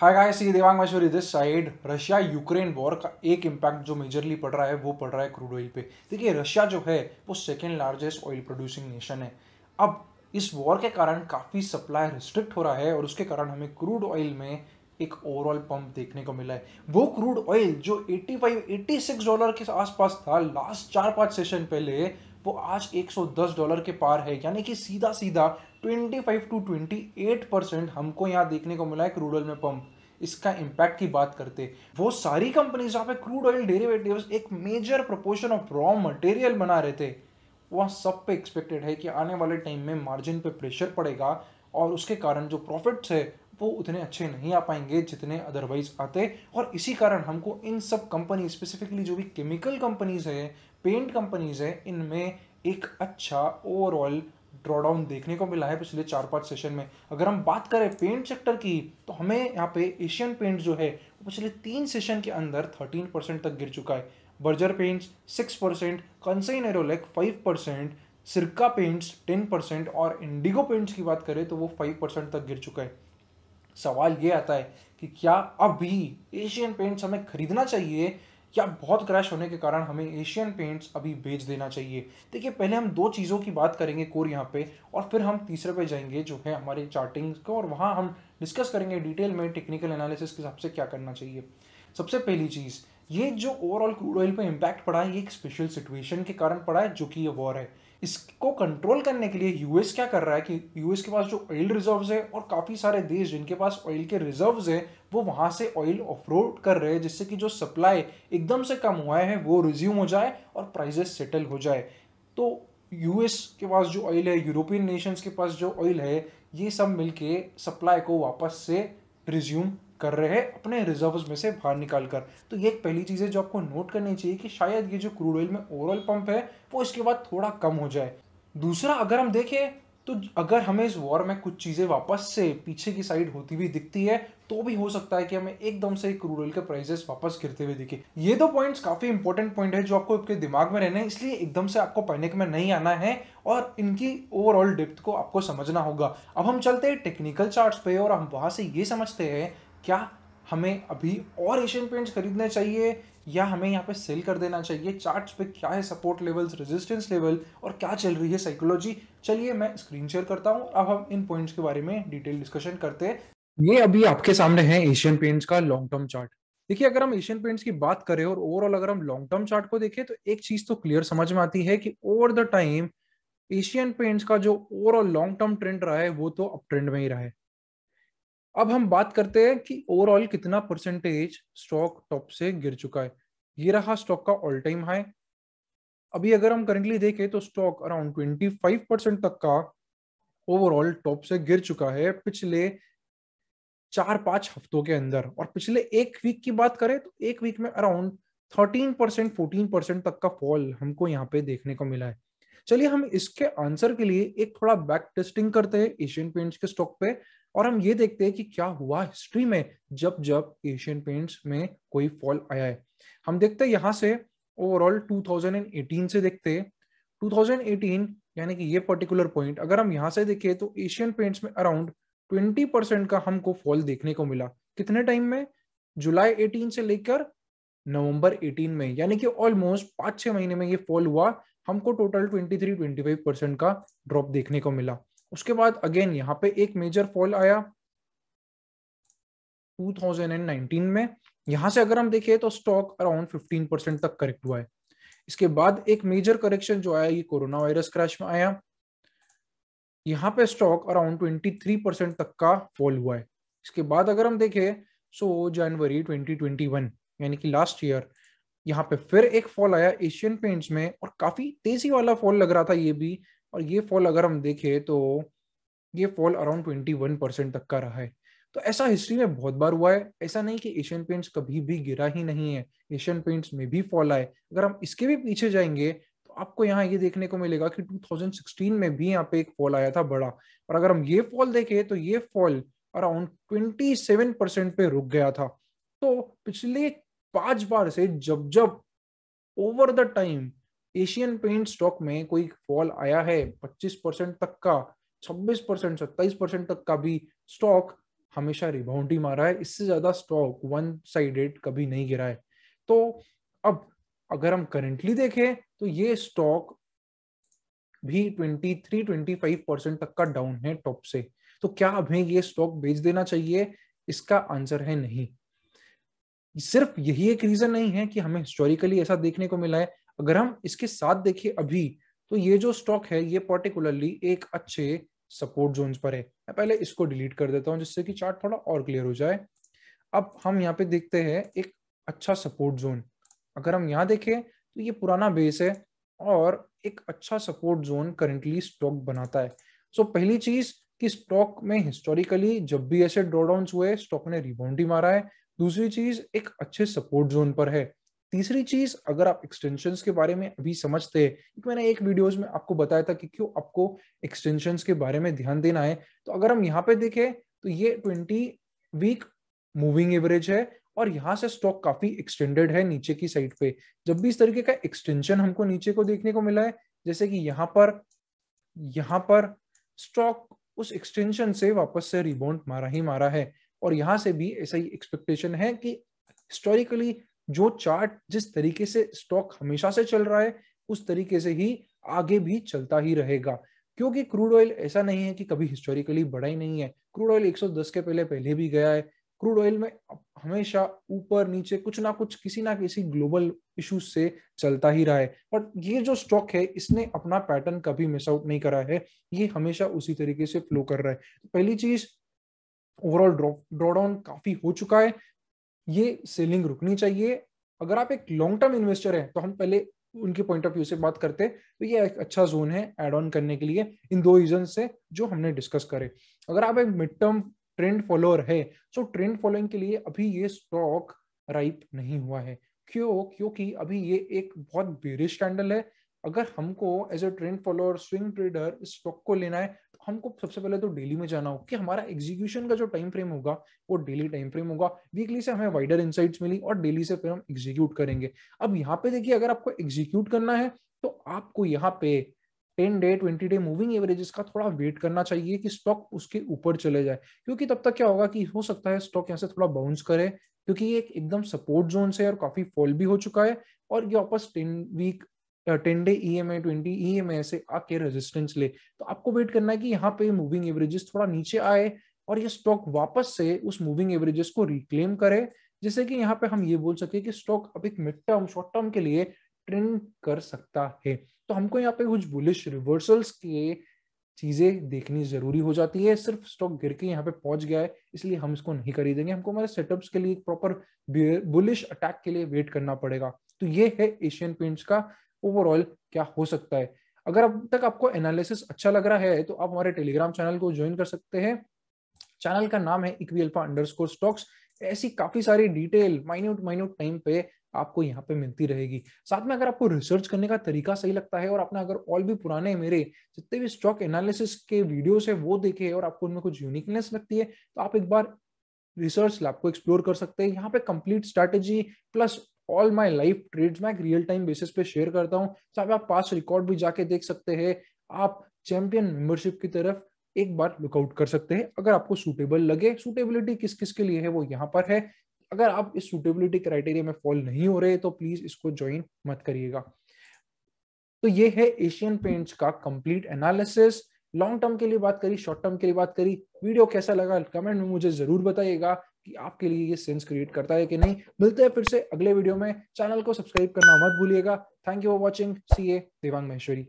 हाय guys ये देवांग मशहूरी this side Russia Ukraine war का एक इम्पैक्ट जो मेजरली पड़ रहा है वो पड़ रहा है क्रूड ऑयल पे देखिए रशिया जो है वो second largest oil producing nation है अब इस वॉर के कारण काफ़ी सप्लाई रिस्ट्रिक्ट हो रहा है और उसके कारण हमें क्रूड ऑयल में एक ओवरऑल पंप देखने को मिला है वो क्रूड ऑयल जो 85 86 डॉलर के आसपास था लास्ट चार पाँच सेशन पहले वो आज 110 डॉलर के पार है यानी कि सीधा सीधा 25 टू 28 परसेंट हमको यहाँ देखने को मिला है क्रूड ऑयल में पंप इसका इम्पैक्ट की बात करते वो सारी कंपनीज जहाँ पे क्रूड ऑयल डेरिवेटिव्स एक major proportion of raw material बना रहे थे वह सब पे एक्सपेक्टेड है कि आने वाले टाइम में मार्जिन पे प्रेशर पड़ेगा और उसके कारण जो प्रॉफिट्स है वो उतने अच्छे नहीं आ पाएंगे जितने अदरवाइज आते और इसी कारण हमको इन सब कंपनी स्पेसिफिकली जो भी केमिकल कंपनीज है पेंट कंपनीज है इनमें एक अच्छा ओवरऑल ड्रॉडाउन देखने को मिला है पिछले चार पांच सेशन में अगर हम बात करें पेंट सेक्टर की तो हमें यहाँ पे एशियन पेंट जो है पिछले तीन सेशन के अंदर थर्टीन परसेंट तक गिर चुका है Berger paints six percent Kansai Nerolac five percent Sirca paints ten percent और इंडिगो पेंट्स की बात करें तो वो फाइव परसेंट तक गिर चुका है सवाल ये आता है कि क्या अभी एशियन पेंट्स हमें खरीदना चाहिए क्या बहुत क्रैश होने के कारण हमें एशियन पेंट्स अभी भेज देना चाहिए देखिए पहले हम दो चीज़ों की बात करेंगे कोर यहाँ पे और फिर हम तीसरे पे जाएंगे जो है हमारे चार्टिंग को और वहाँ हम डिस्कस करेंगे डिटेल में टेक्निकल एनालिसिस के हिसाब से क्या करना चाहिए सबसे पहली चीज़ ये जो ओवरऑल क्रूड ऑयल पर इम्पैक्ट पड़ा है ये एक स्पेशल सिचुएशन के कारण पड़ा है जो कि ये वॉर है इसको कंट्रोल करने के लिए यूएस क्या कर रहा है कि यूएस के पास जो ऑयल रिजर्व्स है और काफ़ी सारे देश जिनके पास ऑयल के रिजर्व्स है वो वहाँ से ऑयल ऑफरोड कर रहे हैं जिससे कि जो सप्लाई एकदम से कम हुआ है वो रिज्यूम हो जाए और प्राइजेस सेटल हो जाए तो यूएस के पास जो ऑयल है यूरोपियन नेशंस के पास जो ऑयल है ये सब मिलके सप्लाई को वापस से रिज्यूम कर रहे हैं अपने रिजर्व्स में से बाहर निकाल कर तो ये एक पहली चीज़ है जो आपको नोट करनी चाहिए कि शायद ये जो क्रूड ऑयल में ओवरऑल पंप है वो इसके बाद थोड़ा कम हो जाए दूसरा अगर हम देखें तो अगर हमें इस वॉर में कुछ चीज़ें वापस से पीछे की साइड होती हुई दिखती है तो भी हो सकता है कि हमें एकदम से क्रूड ऑयल के प्राइसेस वापस गिरते हुए दिखे ये दो पॉइंट्स काफ़ी इंपॉर्टेंट पॉइंट है जो आपको आपके दिमाग में रहने हैं इसलिए एकदम से आपको पैनिक में नहीं आना है और इनकी ओवरऑल डिप्थ को आपको समझना होगा अब हम चलते हैं टेक्निकल चार्ट्स पे और हम वहाँ से ये समझते हैं क्या हमें अभी और एशियन पेंट्स खरीदने चाहिए या हमें यहाँ पे सेल कर देना चाहिए चार्ट्स पे क्या है सपोर्ट लेवल्स रेजिस्टेंस लेवल और क्या चल रही है साइकोलॉजी चलिए मैं स्क्रीन शेयर करता हूँ अब हम इन पॉइंट्स के बारे में डिटेल डिस्कशन करते हैं ये अभी आपके सामने है एशियन पेंट्स का लॉन्ग टर्म चार्ट देखिए अगर हम एशियन पेंट्स की बात करें और ओवरऑल अगर हम लॉन्ग टर्म चार्ट को देखें तो एक चीज तो क्लियर समझ में आती है कि over the time Asian paints का जो ओवरऑल लॉन्ग टर्म ट्रेंड रहा है वो तो अप ट्रेंड में ही रहा है अब हम बात करते हैं कि ओवरऑल कितना परसेंटेज स्टॉक टॉप से गिर चुका है ये रहा स्टॉक का ऑल टाइम हाई अभी अगर हम करेंटली देखें तो स्टॉक अराउंड फाइव परसेंट तक का ओवरऑल टॉप से गिर चुका है पिछले चार पांच हफ्तों के अंदर और पिछले एक वीक की बात करें तो एक वीक में around thirteen percent fourteen percent तक का फॉल हमको यहाँ पे देखने को मिला है चलिए हम इसके आंसर के लिए एक थोड़ा बैक टेस्टिंग करते हैं एशियन पेंट्स के स्टॉक पे और हम ये देखते हैं कि क्या हुआ हिस्ट्री में जब जब एशियन पेंट्स में कोई फॉल आया है हम देखते हैं यहाँ से ओवरऑल 2018 से देखते हैं 2018 यानी कि ये पर्टिकुलर पॉइंट अगर हम यहाँ से देखें तो एशियन पेंट्स में अराउंड 20 परसेंट का हमको फॉल देखने को मिला कितने टाइम में जुलाई एटीन से लेकर नवंबर एटीन में यानी कि ऑलमोस्ट पाँच छह महीने में ये फॉल हुआ हमको टोटल ट्वेंटी फाइव परसेंट का ड्रॉप देखने को मिला उसके बाद अगेन यहाँ पे एक मेजर फॉल आया 2019 में यहां से अगर हम देखें तो स्टॉक अराउंड 15 परसेंट तक करेक्ट हुआ है इसके बाद एक मेजर करेक्शन जो आया ये कोरोना वायरस क्रैश में आया यहाँ पे स्टॉक अराउंड 23 परसेंट तक का फॉल हुआ है इसके बाद अगर हम देखें सो जनवरी 2021 यानी कि लास्ट ईयर यहाँ पे फिर एक फॉल आया एशियन पेंट्स में और काफी तेजी वाला फॉल लग रहा था ये भी और ये फॉल अगर हम देखें तो ये fall around twenty one percent तक का रहा है तो ऐसा हिस्ट्री में बहुत बार हुआ है ऐसा नहीं कि एशियन पेंट्स कभी भी गिरा ही नहीं है एशियन पेंट्स में भी फॉल आए अगर हम इसके भी पीछे जाएंगे तो आपको यहाँ ये देखने को मिलेगा कि 2016 में भी यहाँ पे एक फॉल आया था बड़ा और अगर हम ये फॉल देखें तो ये फॉल अराउंड ट्वेंटी परसेंट पे रुक गया था तो पिछले पांच बार से जब जब over the time Asian paint stock में कोई फॉल आया है 25 परसेंट तक का 26 परसेंट सत्ताईस परसेंट तक का भी स्टॉक हमेशा रिबाउंड ही मारा है इससे ज्यादा स्टॉक वन साइडेड कभी नहीं गिरा है तो अब अगर हम करेंटली देखें तो ये स्टॉक भी 23 25 परसेंट तक का डाउन है टॉप से तो क्या हमें ये स्टॉक बेच देना चाहिए इसका आंसर है नहीं सिर्फ यही एक रीजन नहीं है कि हमें हिस्टोरिकली ऐसा देखने को मिला है अगर हम इसके साथ देखें अभी तो ये जो स्टॉक है ये पर्टिकुलरली एक अच्छे सपोर्ट जोन पर है मैं पहले इसको डिलीट कर देता हूँ जिससे कि चार्ट थोड़ा और क्लियर हो जाए अब हम यहाँ पे देखते हैं एक अच्छा सपोर्ट जोन अगर हम यहाँ देखें तो ये पुराना बेस है और एक अच्छा सपोर्ट जोन करेंटली स्टॉक बनाता है सो so, पहली चीज कि स्टॉक में हिस्टोरिकली जब भी ऐसे ड्रॉडाउन हुए स्टॉक ने रिबाउंड ही मारा है दूसरी चीज एक अच्छे सपोर्ट जोन पर है तीसरी चीज अगर आप एक्सटेंशन के बारे में अभी समझते हैं मैंने एक वीडियोज में आपको बताया था कि क्यों आपको एक्सटेंशन के बारे में ध्यान देना है तो अगर हम यहाँ पे देखें तो ये ट्वेंटी वीक मूविंग एवरेज है और यहाँ से स्टॉक काफी एक्सटेंडेड है नीचे की साइड पे जब भी इस तरीके का एक्सटेंशन हमको नीचे को देखने को मिला है जैसे कि यहाँ पर यहाँ पर स्टॉक उस एक्सटेंशन से वापस से रिबाउंड मारा ही मारा है और यहाँ से भी ऐसा ही एक्सपेक्टेशन है कि हिस्टोरिकली जो चार्ट जिस तरीके से स्टॉक हमेशा से चल रहा है उस तरीके से ही आगे भी चलता ही रहेगा क्योंकि क्रूड ऑयल ऐसा नहीं है कि कभी हिस्टोरिकली बढ़ा ही नहीं है क्रूड ऑयल 110 के पहले पहले भी गया है क्रूड ऑयल में हमेशा ऊपर नीचे कुछ ना कुछ किसी ना किसी ग्लोबल इशू से चलता ही रहा है और ये जो स्टॉक है इसने अपना पैटर्न कभी मिस आउट नहीं करा है ये हमेशा उसी तरीके से फ्लो कर रहा है तो पहली चीज ओवरऑल ड्रॉ ड्रॉडाउन काफी हो चुका है ये सेलिंग रुकनी चाहिए अगर आप एक लॉन्ग टर्म इन्वेस्टर हैं तो हम पहले उनके पॉइंट ऑफ व्यू से बात करते हैं तो ये एक अच्छा जोन है एड ऑन करने के लिए इन दो रीजन से जो हमने डिस्कस करे अगर आप एक मिड टर्म ट्रेंड फॉलोअर है तो ट्रेंड फॉलोइंग के लिए अभी ये स्टॉक राइप नहीं हुआ है क्यों क्योंकि अभी ये एक बहुत बेरिश कैंडल है अगर हमको as a trend follower swing trader इस स्टॉक को लेना है हमको सबसे पहले तो डेली में जाना हो कि हमारा एग्जीक्यूशन का जो टाइम फ्रेम होगा वो डेली टाइम फ्रेम होगा वीकली से हमें वाइडर इंसाइट्स मिली और डेली से फिर हम एग्जीक्यूट करेंगे अब यहाँ पे देखिए अगर आपको एग्जीक्यूट करना है तो आपको यहाँ पे ten day twenty day moving averages का थोड़ा वेट करना चाहिए कि स्टॉक उसके ऊपर चले जाए क्योंकि तब तक क्या होगा कि हो सकता है स्टॉक यहाँ से थोड़ा बाउंस करे क्योंकि ये एक एकदम सपोर्ट जोन से और काफी फॉल भी हो चुका है और ये वापस ten week ten day E M I twenty E M I से आके रेजिस्टेंस ले तो आपको वेट करना है कि यहाँ पे मूविंग एवरेजेस थोड़ा नीचे आए और ये स्टॉक वापस से उस मूविंग एवरेजेस को रिक्लेम करे जिससे कि यहाँ पे हम ये बोल सके कि स्टॉक अब एक मिड टर्म शॉर्ट टर्म के लिए ट्रेंड कर सकता है तो हमको यहाँ पे कुछ बुलिश रिवर्सल्स के चीजें देखनी जरूरी हो जाती है सिर्फ स्टॉक गिर के यहाँ पे पहुंच गया है इसलिए हम इसको नहीं खरीदेंगे हमको हमारे सेटअप्स के लिए प्रॉपर बुलिश अटैक के लिए वेट करना पड़ेगा तो ये है एशियन पेंट्स का ओवरऑल क्या हो सकता है अगर अब तक आपको एनालिसिस अच्छा लग रहा है तो आप हमारे टेलीग्राम चैनल को ज्वाइन कर सकते हैं चैनल का नाम है इक्वी अल्फा अंडरस्कोर स्टॉक्स ऐसी काफी सारी डिटेल माइन्यूट माइन्यूट टाइम पे आपको यहाँ पे मिलती रहेगी साथ में अगर आपको रिसर्च करने का तरीका सही लगता है और आपने अगर ऑल भी पुराने मेरे जितने भी स्टॉक एनालिसिस के वीडियोस है वो देखे और आपको उनमें कुछ यूनिकनेस लगती है तो आप एक बार रिसर्च लैब को एक्सप्लोर कर सकते हैं यहाँ पे complete strategy plus all my life trades मैं रियल टाइम बेसिस पे शेयर करता हूँ चाहे आप पास रिकॉर्ड भी जाके देख सकते हैं आप चैंपियन मेंबरशिप की तरफ एक बार लुकआउट कर सकते हैं अगर आपको सुटेबल लगे सुटेबिलिटी किस किस के लिए है वो यहाँ पर है अगर आप इस सुटेबिलिटी क्राइटेरिया में फॉल नहीं हो रहे तो प्लीज इसको ज्वाइन मत करिएगा तो ये है एशियन पेंट्स का कंप्लीट एनालिसिस लॉन्ग टर्म के लिए बात करी शॉर्ट टर्म के लिए बात करी वीडियो कैसा लगा कमेंट में मुझे जरूर बताइएगा कि आपके लिए ये सेंस क्रिएट करता है कि नहीं मिलते हैं फिर से अगले वीडियो में चैनल को सब्सक्राइब करना मत भूलिएगा thank you for watching C A Devang Maheshwari